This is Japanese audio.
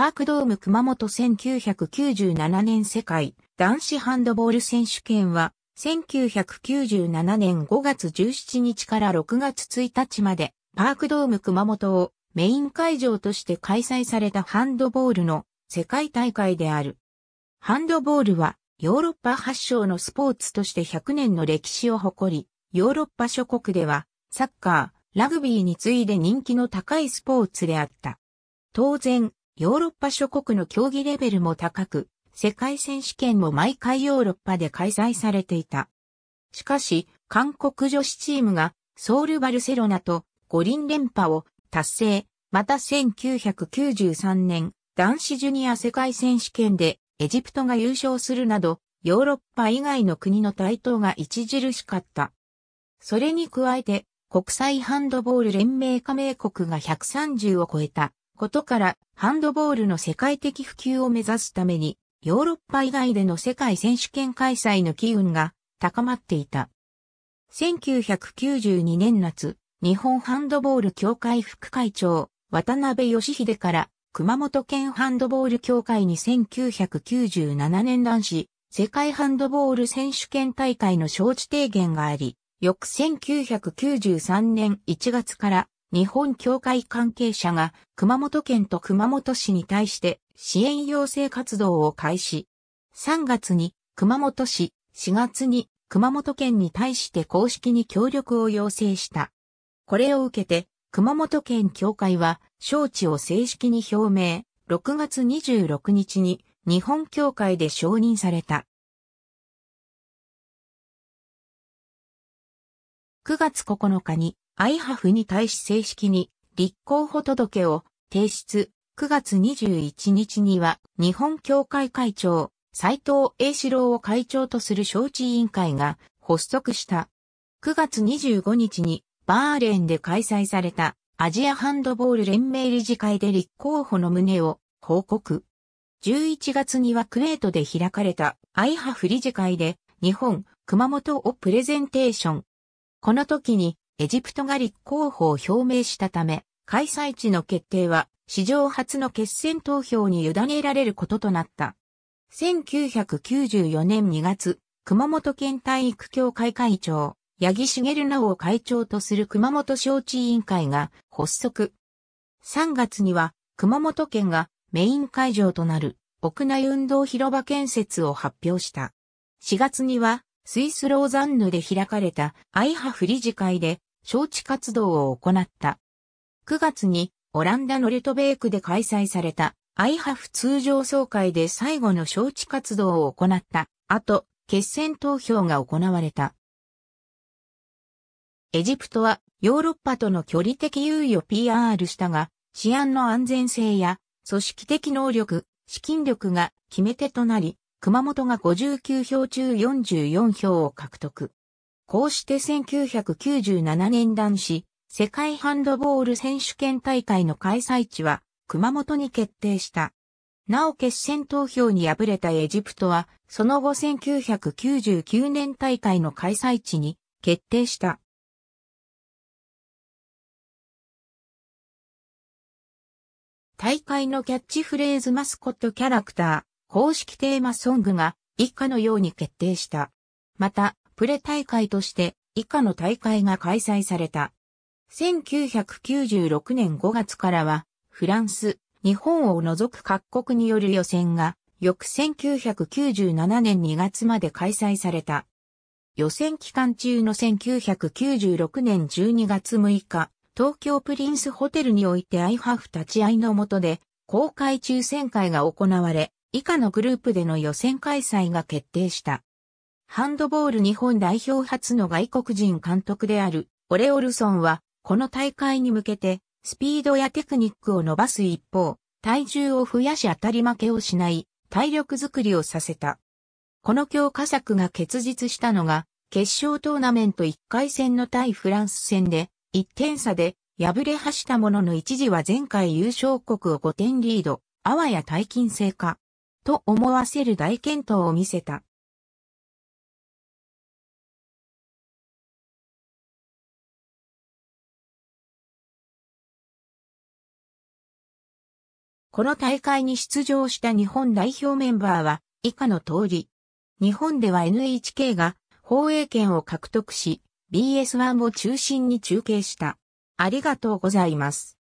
パークドーム熊本1997年世界男子ハンドボール選手権は1997年5月17日から6月1日までパークドーム熊本をメイン会場として開催されたハンドボールの世界大会である。ハンドボールはヨーロッパ発祥のスポーツとして100年の歴史を誇り、ヨーロッパ諸国ではサッカー、ラグビーに次いで人気の高いスポーツであった。当然、ヨーロッパ諸国の競技レベルも高く、世界選手権も毎回ヨーロッパで開催されていた。しかし、韓国女子チームがソウルバルセロナと五輪連覇を達成、また1993年男子ジュニア世界選手権でエジプトが優勝するなど、ヨーロッパ以外の国の台頭が著しかった。それに加えて、国際ハンドボール連盟加盟国が130を超えた。ことから、ハンドボールの世界的普及を目指すために、ヨーロッパ以外での世界選手権開催の機運が高まっていた。1992年夏、日本ハンドボール協会副会長、渡辺義秀から、熊本県ハンドボール協会に1997年男子、世界ハンドボール選手権大会の招致提言があり、翌1993年1月から日本協会関係者が熊本県と熊本市に対して支援要請活動を開始。3月に熊本市、4月に熊本県に対して公式に協力を要請した。これを受けて熊本県協会は招致を正式に表明、6月26日に日本協会で承認された。9月9日にアイハフに対し正式に立候補届を提出。9月21日には日本協会会長、斉藤栄四郎を会長とする招致委員会が発足した。9月25日にバーレーンで開催されたアジアハンドボール連盟理事会で立候補の旨を報告。11月にはクレートで開かれたアイハフ理事会で日本、熊本をプレゼンテーション。この時にエジプトが立候補を表明したため、開催地の決定は史上初の決選投票に委ねられることとなった。1994年2月、熊本県体育協会会長、八木茂直を会長とする熊本招致委員会が発足。3月には熊本県がメイン会場となる屋内運動広場建設を発表した。4月にはスイスローザンヌで開かれたアイハフ理事会で招致活動を行った。9月にオランダのレトベークで開催されたアイハフ通常総会で最後の招致活動を行った後、決選投票が行われた。エジプトはヨーロッパとの距離的優位を PR したが、治安の安全性や組織的能力、資金力が決め手となり、熊本が59票中44票を獲得。こうして1997年男子世界ハンドボール選手権大会の開催地は熊本に決定した。なお決戦投票に敗れたエジプトは、その後1999年大会の開催地に決定した。大会のキャッチフレーズマスコットキャラクター、公式テーマソングが以下のように決定した。また、プレ大会として以下の大会が開催された。1996年5月からは、フランス、日本を除く各国による予選が、翌1997年2月まで開催された。予選期間中の1996年12月6日、東京プリンスホテルにおいてアイハフ立ち会いの下で、公開抽選会が行われ、以下のグループでの予選開催が決定した。ハンドボール日本代表初の外国人監督である、オレ・オルソンは、この大会に向けて、スピードやテクニックを伸ばす一方、体重を増やし当たり負けをしない、体力づくりをさせた。この強化策が結実したのが、決勝トーナメント1回戦の対フランス戦で、1点差で、敗れ走ったものの一時は前回優勝国を5点リード、あわや大金制か、と思わせる大健闘を見せた。この大会に出場した日本代表メンバーは以下の通り。日本では NHK が放映権を獲得し、BS1 を中心に中継した。ありがとうございます。